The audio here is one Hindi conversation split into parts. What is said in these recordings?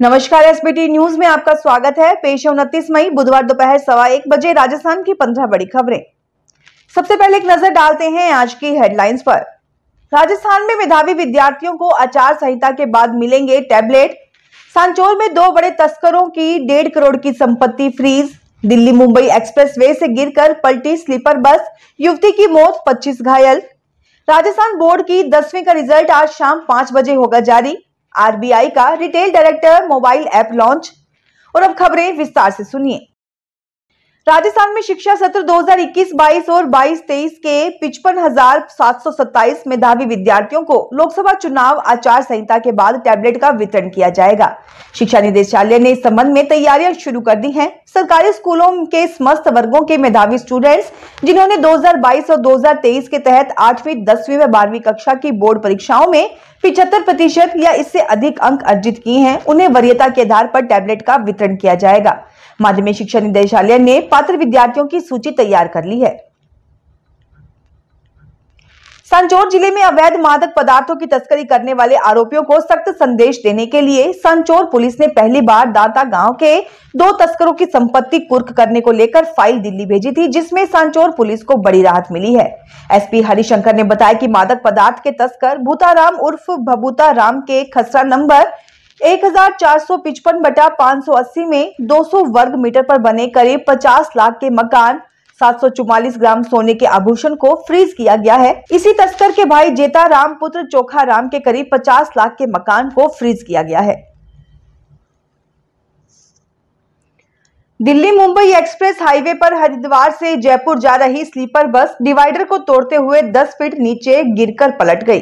नमस्कार एसबीटी न्यूज में आपका स्वागत है पेश है उनतीस मई बुधवार दोपहर सवा एक बजे राजस्थान की पंद्रह बड़ी खबरें सबसे पहले एक नजर डालते हैं आज की हेडलाइंस पर राजस्थान में मेधावी विद्यार्थियों को आचार संहिता के बाद मिलेंगे टैबलेट सांचोल में दो बड़े तस्करों की डेढ़ करोड़ की संपत्ति फ्रीज दिल्ली मुंबई वे से गिर पलटी स्लीपर बस युवती की मौत पच्चीस घायल राजस्थान बोर्ड की दसवीं का रिजल्ट आज शाम पांच बजे होगा जारी आरबीआई का retail director mobile app launch और अब खबरें विस्तार से सुनिए राजस्थान में शिक्षा सत्र 2021-22 और 22-23 के पिचपन में मेधावी विद्यार्थियों को लोकसभा चुनाव आचार संहिता के बाद टैबलेट का वितरण किया जाएगा शिक्षा निदेशालय ने इस संबंध में तैयारियां शुरू कर दी हैं। सरकारी स्कूलों के समस्त वर्गों के मेधावी स्टूडेंट्स जिन्होंने 2022 और 2023 के तहत आठवीं दसवीं व बारहवीं कक्षा की बोर्ड परीक्षाओं में पिछहत्तर प्रतिशत या इससे अधिक अंक अर्जित किए हैं उन्हें वरीयता के आधार पर टैबलेट का वितरण किया जाएगा माध्यमिक शिक्षा निदेशालय ने पात्र विद्यार्थियों की सूची तैयार कर ली है संचोर जिले में अवैध मादक पदार्थों की तस्करी करने वाले आरोपियों को सख्त संदेश देने के लिए संचोर पुलिस ने पहली बार दाता गांव के दो तस्करों की संपत्ति कुर्क करने को लेकर फाइल दिल्ली भेजी थी जिसमें संचोर पुलिस को बड़ी राहत मिली है एसपी हरिशंकर ने बताया कि मादक पदार्थ के तस्कर भूताराम उर्फ भबूता राम के खसरा नंबर एक हजार बटा 580 में 200 वर्ग मीटर पर बने करीब 50 लाख के मकान 744 ग्राम सोने के आभूषण को फ्रीज किया गया है इसी तस्कर के भाई जेता राम पुत्र चोखा राम के करीब 50 लाख के मकान को फ्रीज किया गया है दिल्ली मुंबई एक्सप्रेस हाईवे पर हरिद्वार से जयपुर जा रही स्लीपर बस डिवाइडर को तोड़ते हुए 10 फीट नीचे गिरकर पलट गई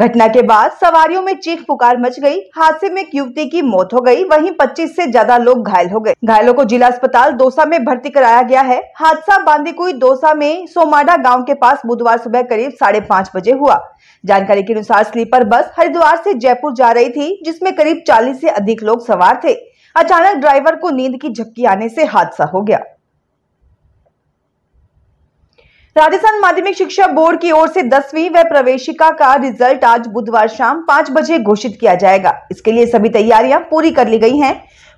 घटना के बाद सवारियों में चीख पुकार मच गई हादसे में एक युवती की मौत हो गई वहीं 25 से ज्यादा लोग घायल हो गए घायलों को जिला अस्पताल दोसा में भर्ती कराया गया है हादसा बांदीकुई दौसा में सोमाडा गांव के पास बुधवार सुबह करीब साढ़े पाँच बजे हुआ जानकारी के अनुसार स्लीपर बस हरिद्वार से जयपुर जा रही थी जिसमें करीब चालीस से अधिक लोग सवार थे अचानक ड्राइवर को नींद की झपकी आने से हादसा हो गया राजस्थान माध्यमिक शिक्षा बोर्ड की ओर से दसवीं व प्रवेशिका का रिजल्ट आज बुधवार शाम पांच बजे घोषित किया जाएगा इसके लिए सभी तैयारियां पूरी कर ली गई हैं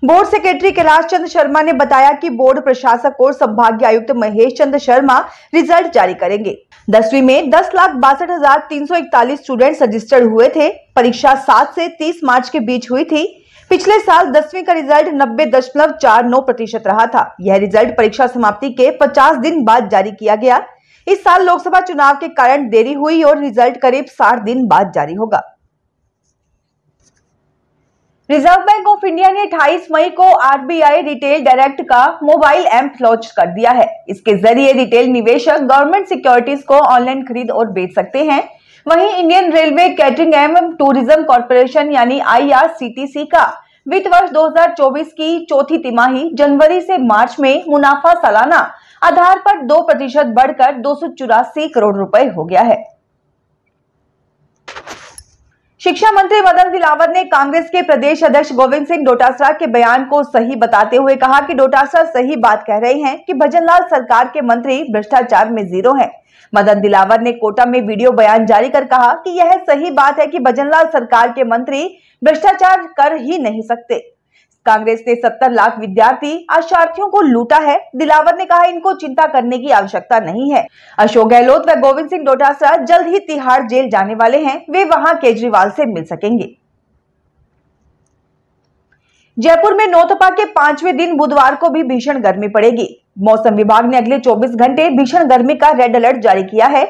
बोर्ड सेक्रेटरी कैलाश चंद्र शर्मा ने बताया कि बोर्ड प्रशासक और संभागीय आयुक्त महेश चंद्र शर्मा रिजल्ट जारी करेंगे दसवीं में दस लाख बासठ हजार तीन सौ इकतालीस स्टूडेंट रजिस्टर्ड हुए थे परीक्षा सात से तीस मार्च के बीच हुई थी पिछले साल दसवीं का रिजल्ट नब्बे दशमलव चार नौ प्रतिशत रहा था यह रिजल्ट परीक्षा समाप्ति के पचास दिन बाद जारी किया गया इस साल लोकसभा चुनाव के कारण देरी हुई और रिजल्ट करीब साठ दिन बाद जारी होगा रिजर्व बैंक ऑफ इंडिया ने 28 मई को आरबीआई रिटेल डायरेक्ट का मोबाइल एप लॉन्च कर दिया है इसके जरिए रिटेल निवेशक गवर्नमेंट सिक्योरिटीज को ऑनलाइन खरीद और बेच सकते हैं वहीं इंडियन रेलवे कैटरिंग एवं टूरिज्म कॉरपोरेशन यानी आईआरसीटीसी का वित्त वर्ष 2024 की चौथी तिमाही जनवरी से मार्च में मुनाफा सालाना आधार पर दो प्रतिशत बढ़कर दो करोड़ रुपए हो गया है शिक्षा मंत्री मदन दिलावर ने कांग्रेस के प्रदेश अध्यक्ष गोविंद सिंह डोटासरा के बयान को सही बताते हुए कहा कि डोटासरा सही बात कह रहे हैं कि भजनलाल सरकार के मंत्री भ्रष्टाचार में जीरो हैं। मदन दिलावर ने कोटा में वीडियो बयान जारी कर कहा कि यह सही बात है कि भजनलाल सरकार के मंत्री भ्रष्टाचार कर ही नहीं सकते कांग्रेस ने 70 लाख विद्यार्थी आशार्थियों को लूटा है दिलावर ने कहा इनको चिंता करने की आवश्यकता नहीं है अशोक गहलोत व गोविंद सिंह डोटासरा जल्द ही तिहाड़ जेल जाने वाले हैं वे वहां केजरीवाल से मिल सकेंगे जयपुर में नौतपा के पांचवें दिन बुधवार को भी भीषण गर्मी पड़ेगी मौसम विभाग ने अगले 24 घंटे भीषण गर्मी का रेड अलर्ट जारी किया है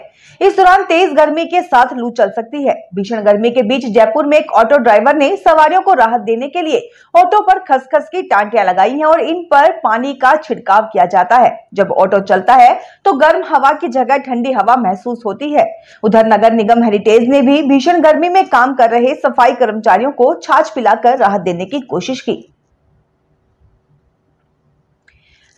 इस दौरान तेज गर्मी के साथ लू चल सकती है भीषण गर्मी के बीच जयपुर में एक ऑटो ड्राइवर ने सवारियों को राहत देने के लिए ऑटो पर खसखस की टांटियां लगाई हैं और इन पर पानी का छिड़काव किया जाता है जब ऑटो चलता है तो गर्म हवा की जगह ठंडी हवा महसूस होती है उधर नगर निगम हेरिटेज ने भी भीषण गर्मी में काम कर रहे सफाई कर्मचारियों को छाछ पिलाकर राहत देने की कोशिश की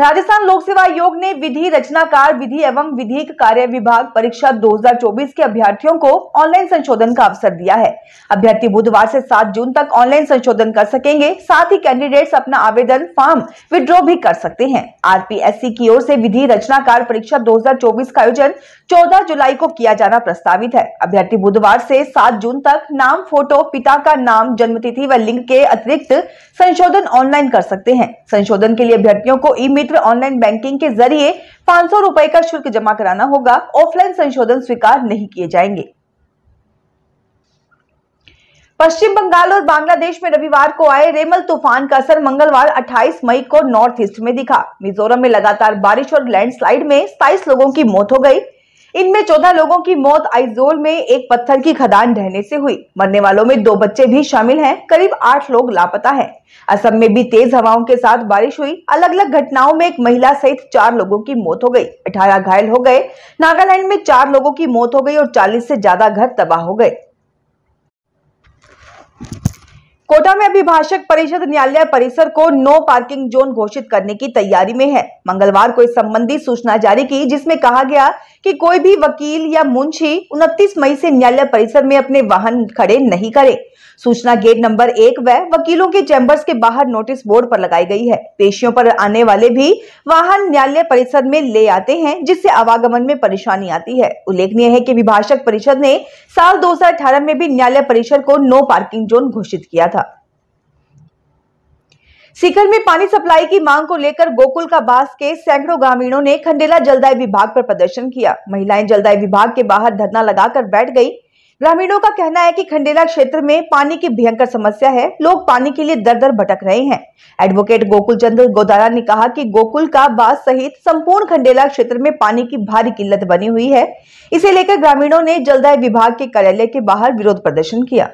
राजस्थान लोक सेवा आयोग ने विधि रचनाकार विधि एवं विधिक कार्य विभाग परीक्षा 2024 के अभ्यर्थियों को ऑनलाइन संशोधन का अवसर दिया है अभ्यर्थी बुधवार से 7 जून तक ऑनलाइन संशोधन कर सकेंगे साथ ही कैंडिडेट्स अपना आवेदन फॉर्म विड्रॉ भी कर सकते हैं आरपीएससी की ओर से विधि रचनाकार परीक्षा दो का आयोजन चौदह जुलाई को किया जाना प्रस्तावित है अभ्यर्थी बुधवार से सात जून तक नाम फोटो पिता का नाम जन्मतिथि व लिंग के अतिरिक्त संशोधन ऑनलाइन कर सकते हैं संशोधन के लिए अभ्यर्थियों को ई क्षेत्र ऑनलाइन बैंकिंग के जरिए पांच सौ रुपए का शुल्क जमा कराना होगा ऑफलाइन संशोधन स्वीकार नहीं किए जाएंगे पश्चिम बंगाल और बांग्लादेश में रविवार को आए रेमल तूफान का असर मंगलवार 28 मई को नॉर्थ ईस्ट में दिखा मिजोरम में लगातार बारिश और लैंडस्लाइड में सताइस लोगों की मौत हो गई इनमें चौदह लोगों की मौत आइजोल में एक पत्थर की खदान ढहने से हुई मरने वालों में दो बच्चे भी शामिल हैं करीब आठ लोग लापता हैं असम में भी तेज हवाओं के साथ बारिश हुई अलग अलग घटनाओं में एक महिला सहित चार लोगों की मौत हो गई अठारह घायल हो गए नागालैंड में चार लोगों की मौत हो गई और चालीस से ज्यादा घर तबाह हो गए कोटा में अभिभाषक परिषद न्यायालय परिसर को नो पार्किंग जोन घोषित करने की तैयारी में है मंगलवार को इस संबंधी सूचना जारी की जिसमें कहा गया कि कोई भी वकील या मुंशी 29 मई से न्यायालय परिसर में अपने वाहन खड़े नहीं करे सूचना गेट नंबर एक व वकीलों के चैम्बर्स के बाहर नोटिस बोर्ड पर लगाई गई है पेशियों पर आने वाले भी वाहन न्यायालय परिसर में ले आते हैं जिससे आवागमन में परेशानी आती है उल्लेखनीय है कि अभिभाषक परिषद ने साल 2018 में भी न्यायालय परिसर को नो पार्किंग जोन घोषित किया था सीकर में पानी सप्लाई की मांग को लेकर गोकुल का बास के सैकड़ों ग्रामीणों ने खंडेला जलदाय विभाग पर प्रदर्शन किया महिलाएं जलदाय विभाग के बाहर धरना लगाकर बैठ गई ग्रामीणों का कहना है कि खंडेला क्षेत्र में पानी की भयंकर समस्या है लोग पानी के लिए दर दर भटक रहे हैं एडवोकेट गोकुल चंद्र गोदारा ने कहा कि गोकुल का बास सहित संपूर्ण खंडेला क्षेत्र में पानी की भारी किल्लत बनी हुई है इसे लेकर ग्रामीणों ने जलदाय विभाग के कार्यालय के बाहर विरोध प्रदर्शन किया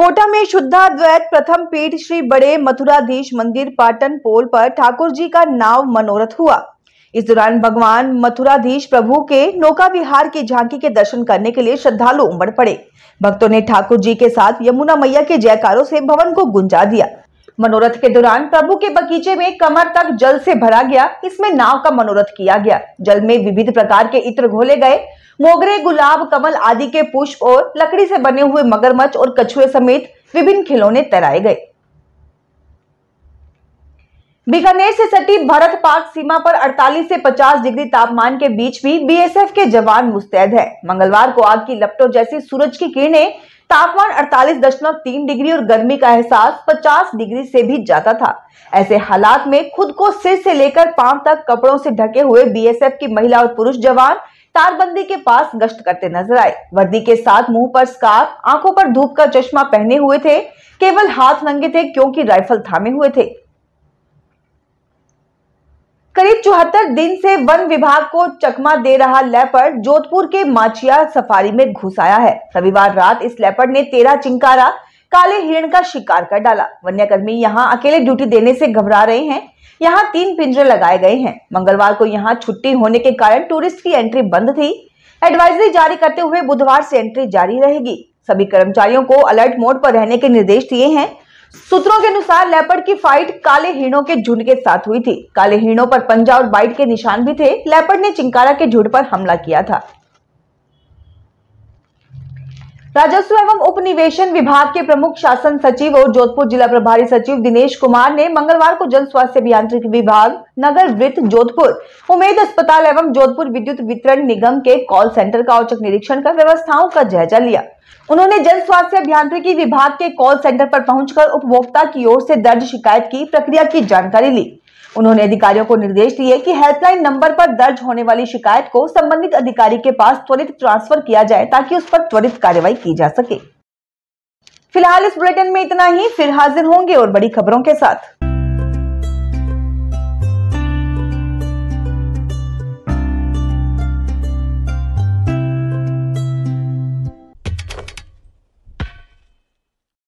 कोटा में शुद्धाद्वैत प्रथम पीठ श्री बड़े मथुराधीश मंदिर पाटन पोल पर ठाकुर जी का नाव मनोरथ हुआ इस दौरान भगवान मथुराधीश प्रभु के नौका विहार की झांकी के दर्शन करने के लिए श्रद्धालु उमड़ पड़े भक्तों ने ठाकुर जी के साथ यमुना मैया के जयकारों से भवन को गुंजा दिया मनोरथ के दौरान प्रभु के बगीचे में कमर तक जल से भरा गया इसमें नाव का मनोरथ किया गया जल में विविध प्रकार के इत्र घोले गए मोगरे गुलाब कमल आदि के पुष्प और लकड़ी से बने हुए मगरमच्छ और कछुए समेत विभिन्न खिलौने तैराए गए बीकानेर से सटी भारत पाक सीमा पर 48 से 50 डिग्री तापमान के बीच भी बीएसएफ के जवान मुस्तैद है मंगलवार को आग की लपटों जैसी सूरज की किरणें तापमान 48.3 डिग्री और गर्मी का एहसास 50 डिग्री से भी जाता था ऐसे हालात में खुद को सिर से लेकर पांव तक कपड़ों से ढके हुए बीएसएफ की महिला और पुरुष जवान तारबंदी के पास गश्त करते नजर आए वर्दी के साथ मुंह पर स्कार आंखों पर धूप का चश्मा पहने हुए थे केवल हाथ नंगे थे क्योंकि राइफल थामे हुए थे करीब चौहत्तर दिन से वन विभाग को चकमा दे रहा लेपर्ड जोधपुर के माचिया सफारी में घुस आया है रविवार रात इस लेपर्ड ने तेरह चिंकारा काले हिरण का शिकार कर डाला वन्यकर्मी यहाँ अकेले ड्यूटी देने से घबरा रहे हैं यहाँ तीन पिंजरे लगाए गए हैं मंगलवार को यहाँ छुट्टी होने के कारण टूरिस्ट की एंट्री बंद थी एडवाइजरी जारी करते हुए बुधवार से एंट्री जारी रहेगी सभी कर्मचारियों को अलर्ट मोड पर रहने के निर्देश दिए हैं सूत्रों के अनुसार लेपर्ड की फाइट काले हिरणों के झुंड के साथ हुई थी काले हीणों पर पंजा और बाइट के निशान भी थे लेपर्ड ने चिंकारा के झुंड पर हमला किया था राजस्व एवं उपनिवेशन विभाग के प्रमुख शासन सचिव और जोधपुर जिला प्रभारी सचिव दिनेश कुमार ने मंगलवार को जन स्वास्थ्य अभियांत्रिकी विभाग नगर वृत्त जोधपुर उमेद अस्पताल एवं जोधपुर विद्युत वितरण निगम के कॉल सेंटर का औचक निरीक्षण कर व्यवस्थाओं का जायजा लिया उन्होंने जन स्वास्थ्य अभियांत्रिकी विभाग के कॉल सेंटर पर पहुंचकर उपभोक्ता की ओर से दर्ज शिकायत की प्रक्रिया की जानकारी ली उन्होंने अधिकारियों को निर्देश दिए कि हेल्पलाइन नंबर पर दर्ज होने वाली शिकायत को संबंधित अधिकारी के पास त्वरित ट्रांसफर किया जाए ताकि उस पर त्वरित कार्यवाही की जा सके फिलहाल इस बुलेटिन में इतना ही फिर हाजिर होंगे और बड़ी खबरों के साथ